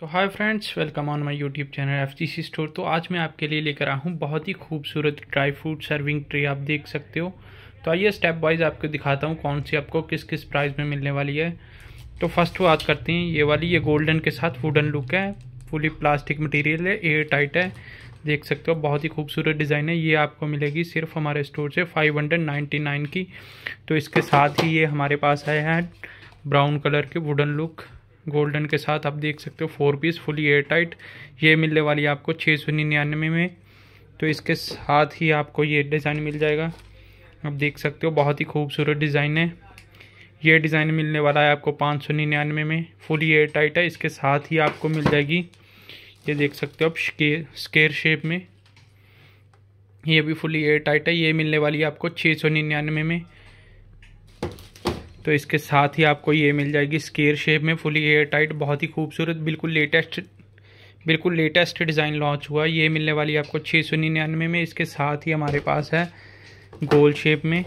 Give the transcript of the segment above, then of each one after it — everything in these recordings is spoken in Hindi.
तो hi friends welcome on my YouTube channel F store तो आज मैं आपके लिए लेकर आया हूँ बहुत ही खूबसूरत ड्राई फ्रूट सर्विंग ट्रे आप देख सकते हो तो आइए स्टेप वाइज आपको दिखाता हूँ कौन सी आपको किस किस प्राइस में मिलने वाली है तो फर्स्ट बात करते हैं ये वाली ये गोल्डन के साथ वुडन लुक है फुली प्लास्टिक मटीरियल है एयर टाइट है देख सकते हो बहुत ही खूबसूरत डिज़ाइन है ये आपको मिलेगी सिर्फ हमारे स्टोर से फाइव हंड्रेड नाइन्टी नाइन की तो इसके साथ ही ये हमारे पास आया है ब्राउन कलर के वुडन लुक गोल्डन के साथ आप देख सकते हो four piece fully air tight ये मिलने वाली है आपको छः सौ निन्यानवे में तो इसके साथ ही आपको ये डिज़ाइन मिल जाएगा आप देख सकते हो बहुत ही खूबसूरत डिज़ाइन है ये डिज़ाइन मिलने वाला है आपको पाँच सौ निन्यानवे में फुली एयर टाइट है इसके साथ ही आपको मिल जाएगी ये देख सकते हो आप स्केर स्केयर शेप में ये भी फुली एयर टाइट है ये मिलने वाली है आपको छः सौ निन्यानवे में तो इसके साथ ही आपको ये मिल जाएगी स्केयर शेप में फुली एयर टाइट बहुत ही खूबसूरत बिल्कुल लेटेस्ट बिल्कुल लेटेस्ट डिज़ाइन लॉन्च हुआ ये मिलने वाली आपको छः सौ निन्यानवे में इसके साथ ही हमारे पास है गोल शेप में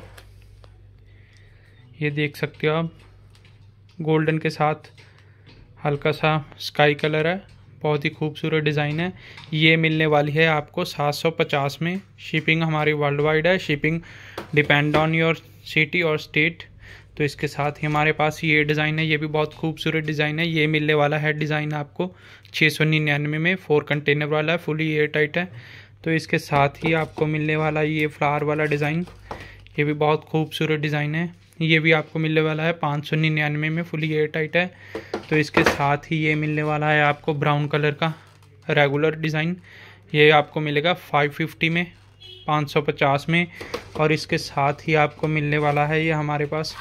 ये देख सकते हो आप गोल्डन के साथ हल्का सा स्काई कलर है बहुत ही खूबसूरत डिज़ाइन है ये मिलने वाली है आपको 750 में शिपिंग हमारी वर्ल्ड वाइड है shipping depend on your city और स्टेट तो इसके साथ ही हमारे पास ये डिज़ाइन है ये भी बहुत खूबसूरत डिज़ाइन है ये मिलने वाला है डिज़ाइन आपको छः सौ निन्यानवे में फोर कंटेनर वाला है फुली एयर टाइट है तो इसके साथ ही आपको मिलने वाला ये फ्लावर वाला डिज़ाइन ये भी बहुत खूबसूरत डिज़ाइन है ये भी आपको मिलने वाला है पाँच सौ निन्यानवे में फुली एयर टाइट है तो इसके साथ ही ये मिलने वाला है आपको ब्राउन कलर का रेगुलर डिज़ाइन ये आपको मिलेगा फाइव फिफ्टी में पाँच सौ पचास में और इसके साथ ही आपको मिलने वाला है ये हमारे पास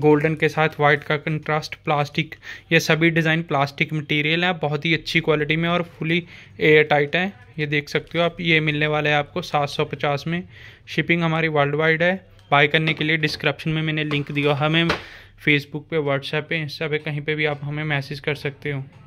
गोल्डन के साथ वाइट का कंट्रास्ट प्लास्टिक ये सभी डिज़ाइन प्लास्टिक मटेरियल है बहुत ही अच्छी क्वालिटी में और फुली एयर टाइट है ये देख सकते हो आप ये मिलने वाला है आपको 750 में शिपिंग हमारी वर्ल्ड वाइड है बाय करने के लिए डिस्क्रिप्शन में मैंने लिंक दिया हमें फेसबुक पे व्हाट्सएप पे इंस्टा पे कहीं पे भी आप हमें मैसेज कर सकते हो